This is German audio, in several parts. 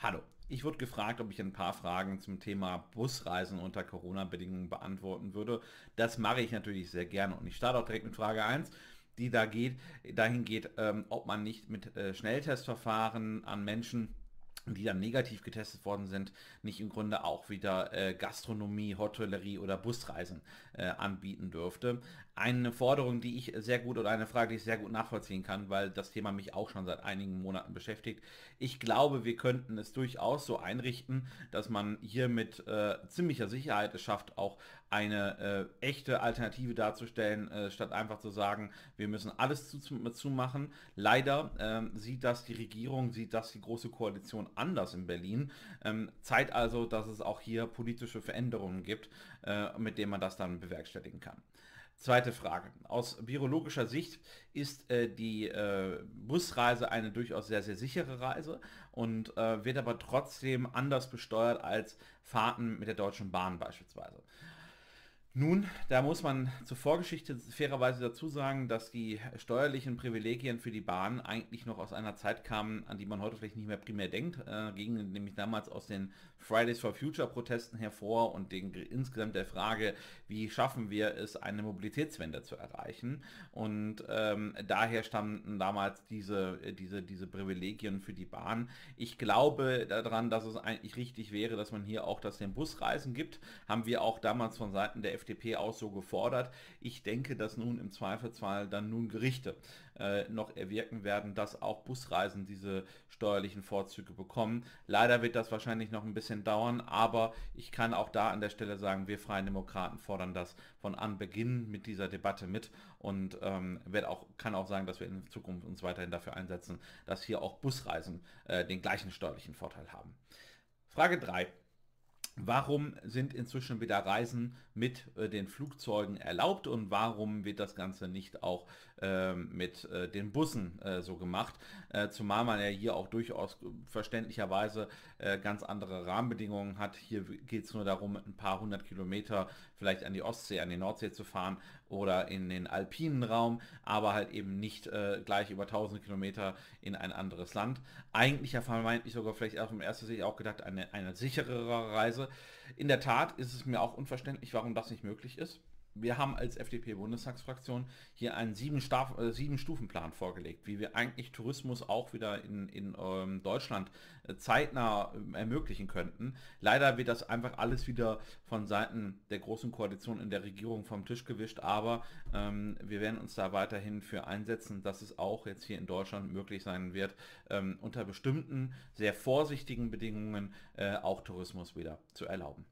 Hallo. Ich wurde gefragt, ob ich ein paar Fragen zum Thema Busreisen unter Corona-Bedingungen beantworten würde. Das mache ich natürlich sehr gerne und ich starte auch direkt mit Frage 1 die da geht, dahin geht, ähm, ob man nicht mit äh, Schnelltestverfahren an Menschen die dann negativ getestet worden sind, nicht im Grunde auch wieder äh, Gastronomie, Hotellerie oder Busreisen äh, anbieten dürfte. Eine Forderung, die ich sehr gut oder eine Frage, die ich sehr gut nachvollziehen kann, weil das Thema mich auch schon seit einigen Monaten beschäftigt. Ich glaube, wir könnten es durchaus so einrichten, dass man hier mit äh, ziemlicher Sicherheit es schafft, auch eine äh, echte Alternative darzustellen, äh, statt einfach zu sagen, wir müssen alles zumachen. Zu Leider ähm, sieht das die Regierung, sieht das die Große Koalition anders in Berlin. Ähm, zeigt also, dass es auch hier politische Veränderungen gibt, äh, mit denen man das dann bewerkstelligen kann. Zweite Frage. Aus biologischer Sicht ist äh, die äh, Busreise eine durchaus sehr, sehr sichere Reise und äh, wird aber trotzdem anders besteuert als Fahrten mit der Deutschen Bahn beispielsweise. Nun, da muss man zur Vorgeschichte fairerweise dazu sagen, dass die steuerlichen Privilegien für die Bahn eigentlich noch aus einer Zeit kamen, an die man heute vielleicht nicht mehr primär denkt, äh, gingen nämlich damals aus den Fridays for Future Protesten hervor und den, insgesamt der Frage, wie schaffen wir es, eine Mobilitätswende zu erreichen. Und ähm, daher stammten damals diese, diese, diese Privilegien für die Bahn. Ich glaube daran, dass es eigentlich richtig wäre, dass man hier auch das den Busreisen gibt. Haben wir auch damals von Seiten der FDP FDP auch so gefordert. Ich denke, dass nun im Zweifelsfall dann nun Gerichte äh, noch erwirken werden, dass auch Busreisen diese steuerlichen Vorzüge bekommen. Leider wird das wahrscheinlich noch ein bisschen dauern, aber ich kann auch da an der Stelle sagen, wir Freien Demokraten fordern das von Anbeginn mit dieser Debatte mit und ähm, auch, kann auch sagen, dass wir in Zukunft uns weiterhin dafür einsetzen, dass hier auch Busreisen äh, den gleichen steuerlichen Vorteil haben. Frage 3. Warum sind inzwischen wieder Reisen mit äh, den Flugzeugen erlaubt und warum wird das Ganze nicht auch äh, mit äh, den Bussen äh, so gemacht? Äh, zumal man ja hier auch durchaus verständlicherweise äh, ganz andere Rahmenbedingungen hat. Hier geht es nur darum, ein paar hundert Kilometer vielleicht an die Ostsee, an die Nordsee zu fahren oder in den alpinen Raum, aber halt eben nicht gleich über tausend Kilometer in ein anderes Land. Eigentlich ja vermeintlich sogar vielleicht auch im ersten Sicht auch gedacht eine, eine sicherere Reise in der Tat ist es mir auch unverständlich, warum das nicht möglich ist wir haben als FDP-Bundestagsfraktion hier einen sieben, Staf äh, sieben vorgelegt, wie wir eigentlich Tourismus auch wieder in, in ähm, Deutschland äh, zeitnah ähm, ermöglichen könnten. Leider wird das einfach alles wieder von Seiten der Großen Koalition in der Regierung vom Tisch gewischt, aber ähm, wir werden uns da weiterhin für einsetzen, dass es auch jetzt hier in Deutschland möglich sein wird, ähm, unter bestimmten sehr vorsichtigen Bedingungen äh, auch Tourismus wieder zu erlauben.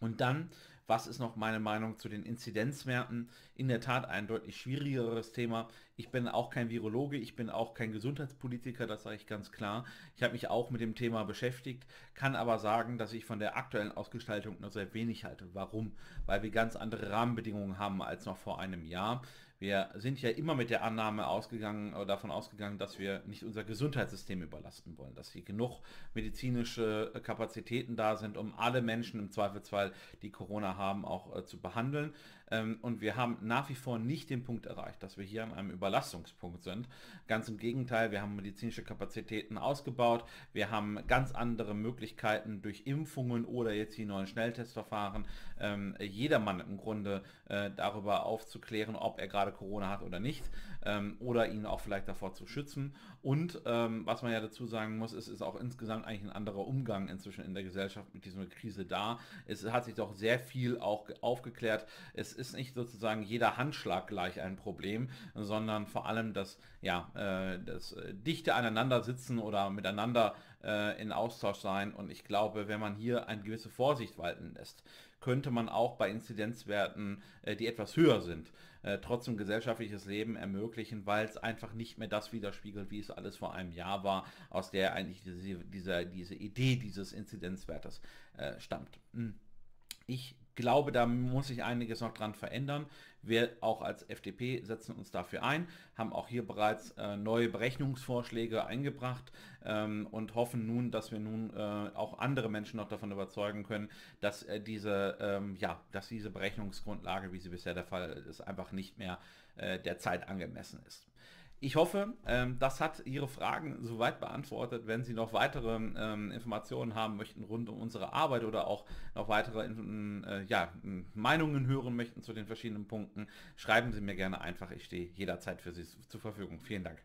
Und dann was ist noch meine Meinung zu den Inzidenzwerten? In der Tat ein deutlich schwierigeres Thema. Ich bin auch kein Virologe, ich bin auch kein Gesundheitspolitiker, das sage ich ganz klar. Ich habe mich auch mit dem Thema beschäftigt, kann aber sagen, dass ich von der aktuellen Ausgestaltung nur sehr wenig halte. Warum? Weil wir ganz andere Rahmenbedingungen haben als noch vor einem Jahr. Wir sind ja immer mit der Annahme ausgegangen, äh, davon ausgegangen, dass wir nicht unser Gesundheitssystem überlasten wollen, dass hier genug medizinische äh, Kapazitäten da sind, um alle Menschen im Zweifelsfall, die Corona haben, auch äh, zu behandeln. Ähm, und wir haben nach wie vor nicht den Punkt erreicht, dass wir hier an einem Überlastungspunkt sind. Ganz im Gegenteil, wir haben medizinische Kapazitäten ausgebaut, wir haben ganz andere Möglichkeiten durch Impfungen oder jetzt die neuen Schnelltestverfahren, ähm, jedermann im Grunde äh, darüber aufzuklären, ob er gerade gerade Corona hat oder nicht, ähm, oder ihn auch vielleicht davor zu schützen. Und ähm, was man ja dazu sagen muss, es ist auch insgesamt eigentlich ein anderer Umgang inzwischen in der Gesellschaft mit dieser Krise da. Es hat sich doch sehr viel auch aufgeklärt. Es ist nicht sozusagen jeder Handschlag gleich ein Problem, sondern vor allem das, ja, äh, das äh, dichte Aneinandersitzen oder miteinander äh, in Austausch sein. Und ich glaube, wenn man hier eine gewisse Vorsicht walten lässt, könnte man auch bei Inzidenzwerten, äh, die etwas höher sind, äh, trotzdem gesellschaftliches Leben ermöglichen, weil es einfach nicht mehr das widerspiegelt, wie es alles vor einem Jahr war, aus der eigentlich diese, diese, diese Idee dieses Inzidenzwertes äh, stammt. Hm. Ich glaube, da muss sich einiges noch dran verändern. Wir auch als FDP setzen uns dafür ein, haben auch hier bereits äh, neue Berechnungsvorschläge eingebracht ähm, und hoffen nun, dass wir nun äh, auch andere Menschen noch davon überzeugen können, dass äh, diese, ähm, ja, dass diese Berechnungsgrundlage, wie sie bisher der Fall ist, einfach nicht mehr äh, der Zeit angemessen ist. Ich hoffe, ähm, das hat Ihre Fragen soweit beantwortet. Wenn Sie noch weitere ähm, Informationen haben möchten rund um unsere Arbeit oder auch noch weitere äh, ja, Meinungen hören möchten zu den verschiedenen Punkten, schreiben Sie mir gerne einfach. Ich stehe jederzeit für Sie zur Verfügung. Vielen Dank.